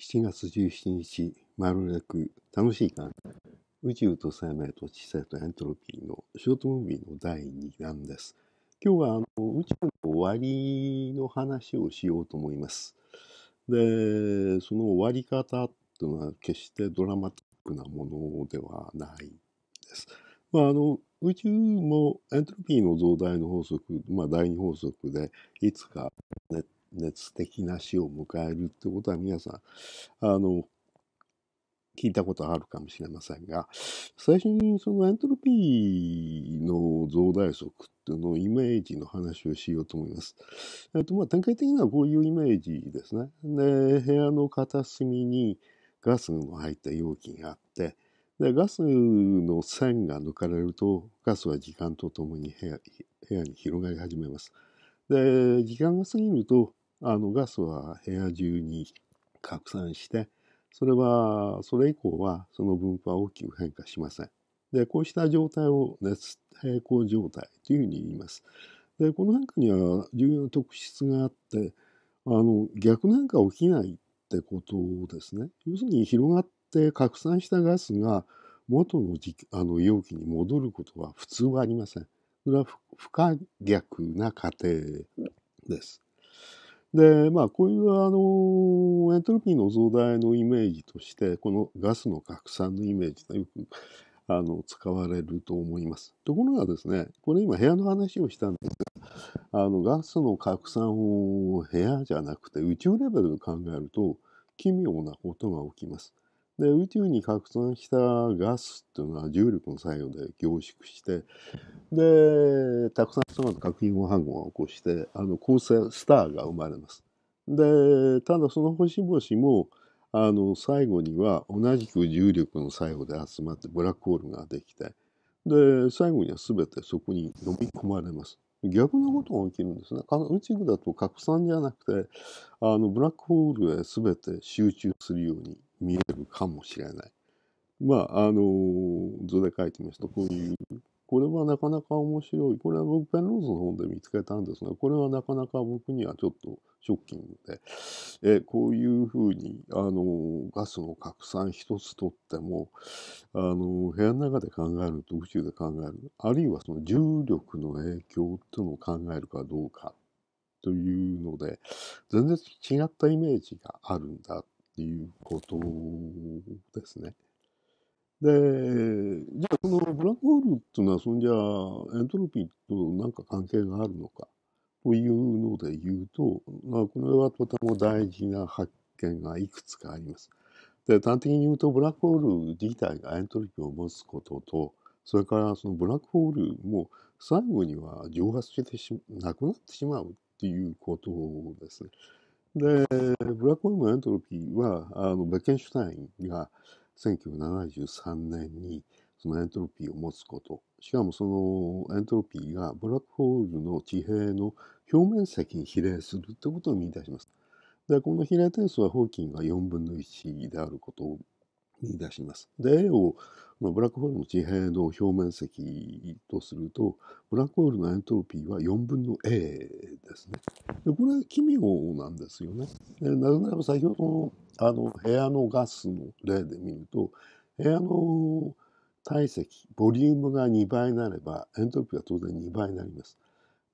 7月17日、まるなく楽しい感宇宙と生命と知性とエントロピーのショートムービーの第2弾です。今日はあの宇宙の終わりの話をしようと思います。で、その終わり方っていうのは決してドラマティックなものではないです。まあ、あの宇宙もエントロピーの増大の法則、まあ、第2法則でいつかネ熱的な死を迎えるってことは皆さん、あの、聞いたことあるかもしれませんが、最初にそのエントロピーの増大則っていうのをイメージの話をしようと思います。えっと、まあ、展開的にはこういうイメージですね。で、部屋の片隅にガスの入った容器があって、で、ガスの線が抜かれると、ガスは時間とともに部屋部屋に広がり始めます。で、時間が過ぎると、あのガスは部屋中に拡散して、それは、それ以降はその分布は大きく変化しません。で、こうした状態を熱平衡状態というふうに言います。で、この変化には重要な特質があって、あの、逆なんか起きないってことですね。要するに広がって拡散したガスが元のあの容器に戻ることは普通はありません。それは不可逆な過程です。で、まあ、こういう、あの、エントロピーの増大のイメージとして、このガスの拡散のイメージがよく、あの、使われると思います。ところがですね、これ今部屋の話をしたんですが、あの、ガスの拡散を部屋じゃなくて宇宙レベルで考えると、奇妙なことが起きます。で宇宙に拡散したガスっていうのは重力の作用で凝縮してでたくさんの人が核融合反応を起こしてあの構成スターが生まれます。でただその星々もあの最後には同じく重力の作用で集まってブラックホールができてで最後には全てそこに飲み込まれます。逆のことが起きるんですね。宇宙だと拡散じゃなくてあのブラックホールへ全て集中するように見えるかもしれない。まあ、あの図で書いてみますと、こういう、これはなかなか面白い。これは僕、ペンローズの本で見つけたんですが、これはなかなか僕にはちょっとショッキングで、えこういうふうに、あのガスの拡散一つとっても、あの部屋の中で考えると宇宙で考える、あるいはその重力の影響っていうのを考えるかどうかというので、全然違ったイメージがあるんだっていうことですね。で、じゃあそのブラックホールっていうのは、そんじゃエントロピーと何か関係があるのかというので言うと、まあ、これはとても大事な発見がいくつかあります。で、端的に言うと、ブラックホール自体がエントロピーを持つことと、それからそのブラックホールも最後には蒸発してしなくなってしまうっていうことですね。で、ブラックホールのエントロピーは、あの、ベケンシュタインが1973年にそのエントロピーを持つこと、しかもそのエントロピーがブラックホールの地平の表面積に比例するってことを見出します。で、この比例定数はホーキンが4分の1であることを見出します。で、A をブラックホールの地平の表面積とすると、ブラックホールのエントロピーは4分の A ですね。で、これは奇妙なんですよね。でなぜならば先ほどのあの部屋のガスの例で見ると、部屋の体積、ボリュームが2倍になれば、エントロピーは当然2倍になります。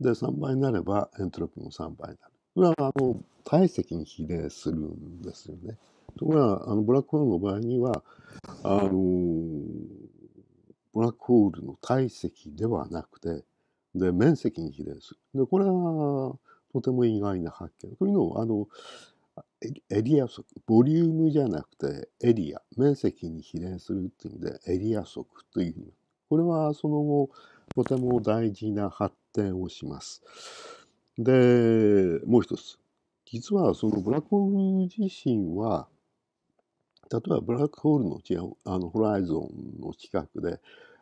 で、3倍になれば、エントロピーも3倍になる。これはあの体積に比例するんですよね。ところがあのブラックホールの場合にはあのブラックホールの体積ではなくてで面積に比例するでこれはとても意外な発見というのをあのエリア速、ボリュームじゃなくてエリア面積に比例するっていう意味でエリア速といううこれはその後とても大事な発展をします。でもう一つ実はそのブラックホール自身は例えばブラックホールのあのホライゾンの近くで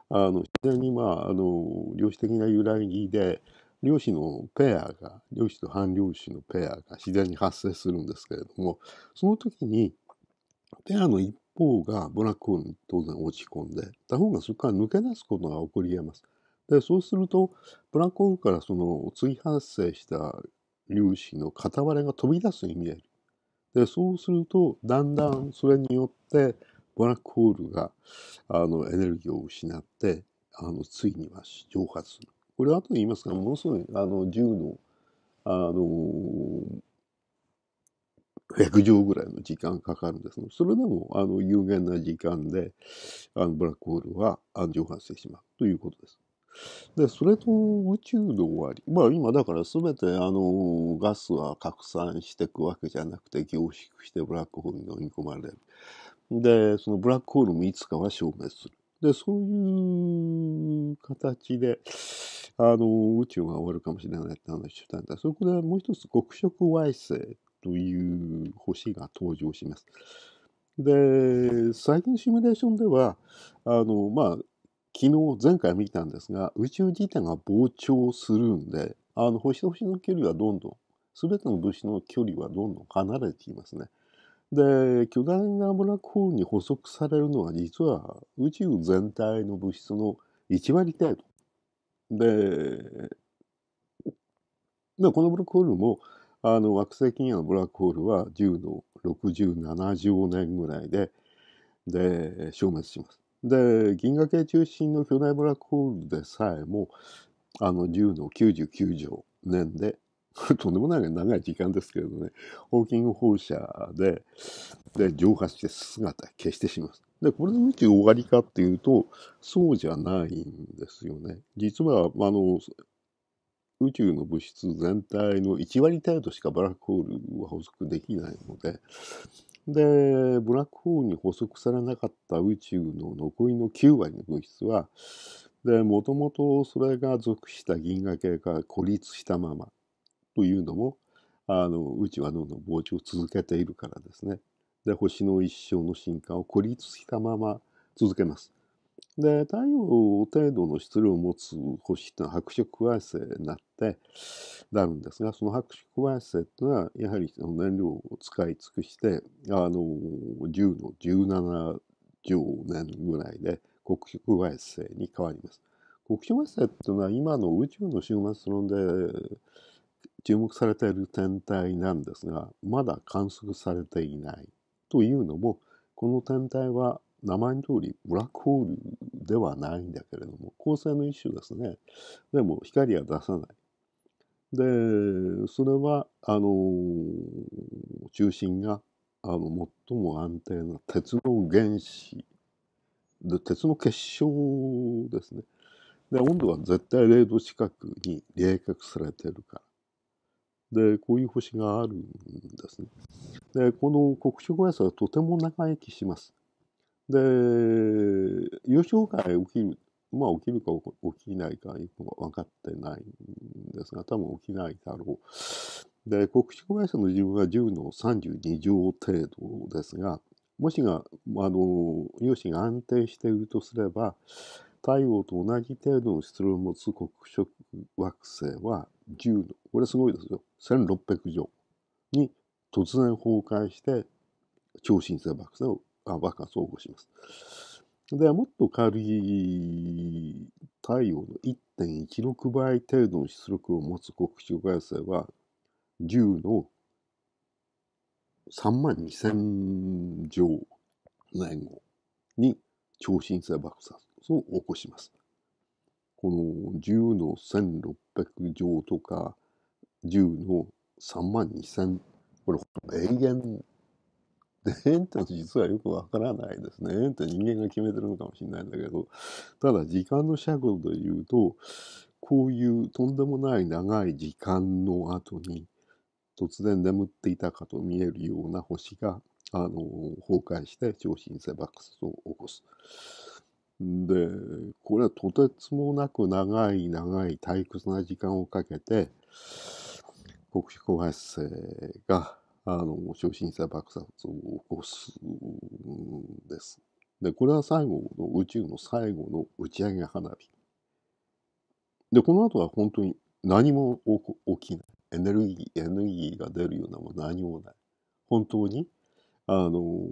あの自然にまああの量子的な揺らぎで量子のペアが量子と反量子のペアが自然に発生するんですけれどもその時にペアの一方がブラックホールに当然落ち込んで他方がそこから抜け出すことが起こり得ます。でそうするとブラックホールからその次発生した粒子の片割れが飛び出すように見える。で、そうすると、だんだんそれによって、ブラックホールが、あの、エネルギーを失って、あの、ついには蒸発する。これ後で言いますが、ものすごい、あの、銃の、あのー、100畳ぐらいの時間かかるんですそれでも、あの、有限な時間で、あの、ブラックホールは、蒸発してしまうということです。で、それと宇宙の終わり。まあ今だから全てあのガスは拡散していくわけじゃなくて凝縮してブラックホールに飲み込まれる。で、そのブラックホールもいつかは消滅する。で、そういう形で、あの、宇宙が終わるかもしれないって話をしたんだ。そこでもう一つ黒色矮星という星が登場します。で、最近のシミュレーションでは、あの、まあ、昨日前回見たんですが宇宙自体が膨張するんであの星と星の距離はどんどん全ての物質の距離はどんどん離れていますね。で巨大なブラックホールに捕捉されるのは実は宇宙全体の物質の1割程度。ででこのブラックホールもあの惑星金夜のブラックホールは10の6070年ぐらいでで消滅します。で銀河系中心の巨大ブラックホールでさえもあの10の99兆年で とんでもない長い時間ですけれどねホーキング放射でで蒸発して姿消してしまうでこれで宇宙終わりかっていうとそうじゃないんですよね実はあの宇宙の物質全体の1割程度しかブラックホールは補足できないのでで、ブラックホールに捕捉されなかった宇宙の残りの9割の物質は、で、もともとそれが属した銀河系から孤立したままというのも、あの、宇宙はどんどん膨張を続けているからですね。で、星の一生の進化を孤立したまま続けます。で太陽程度の質量を持つ星っていうのは白色矮星になってなるんですがその白色矮星っていうのはやはり燃料を使い尽くしてあの10の17兆年ぐらいで黒色矮星に変わります。黒色矮星っていうのは今の宇宙の終末論で注目されている天体なんですがまだ観測されていないというのもこの天体は名前の通りブラックホールではないんだけれども光線の一種ですねでも光は出さないでそれはあの中心があの最も安定な鉄の原子で鉄の結晶ですねで温度は絶対0度近くに冷却されてるからでこういう星があるんですねでこの黒色ガスはとても長生きしますで、優勝会起きる。まあ起きるか起きないかよく分かってないんですが、多分起きないだろう。で、国色会社の自分は10の32乗程度ですが、もしが、あの、融資が安定しているとすれば、太陽と同じ程度の質量を持つ黒色惑星は10の、これすごいですよ、1600乗に突然崩壊して超新星爆星をあ、バカ総合します。で、もっと軽い太陽の1.16倍程度の出力を持つ黒色外星は、10の3万2000乗年後に超新星爆発を起こします。この10の1600乗とか10の3万2000これ永遠 ってって実はよくわからないですねって人間が決めてるのかもしれないんだけどただ時間の尺度で言うとこういうとんでもない長い時間の後に突然眠っていたかと見えるような星があの崩壊して超新星爆発を起こす。でこれはとてつもなく長い長い退屈な時間をかけて黒子小発星があの、超新星爆発を起こすんです。で、これは最後の宇宙の最後の打ち上げ花火。で、この後は本当に何も起きない。エネルギー、エネルギーが出るようなも何もない。本当に、あの、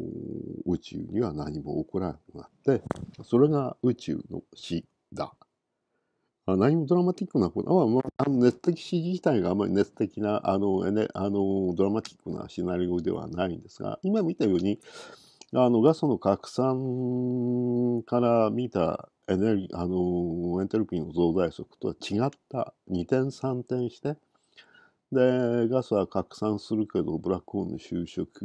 宇宙には何も起こらなくなって、それが宇宙の死だ。何もドラマティックなこと、まあ、あの熱的示自体があまり熱的なあの、ね、あのドラマティックなシナリオではないんですが今見たようにあのガスの拡散から見たエネルギーあのエントロピーの増大速とは違った2点3点してでガスは拡散するけどブラックホールの就職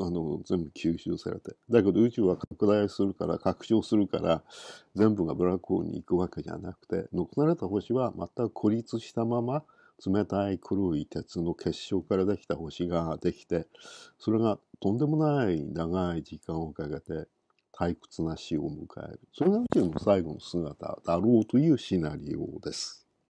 あの全部吸収されてだけど宇宙は拡大するから拡張するから全部がブラックホールに行くわけじゃなくて残された星は全く孤立したまま冷たい黒い鉄の結晶からできた星ができてそれがとんでもない長い時間をかけて退屈な死を迎えるそれが宇宙の最後の姿だろうというシナリオです。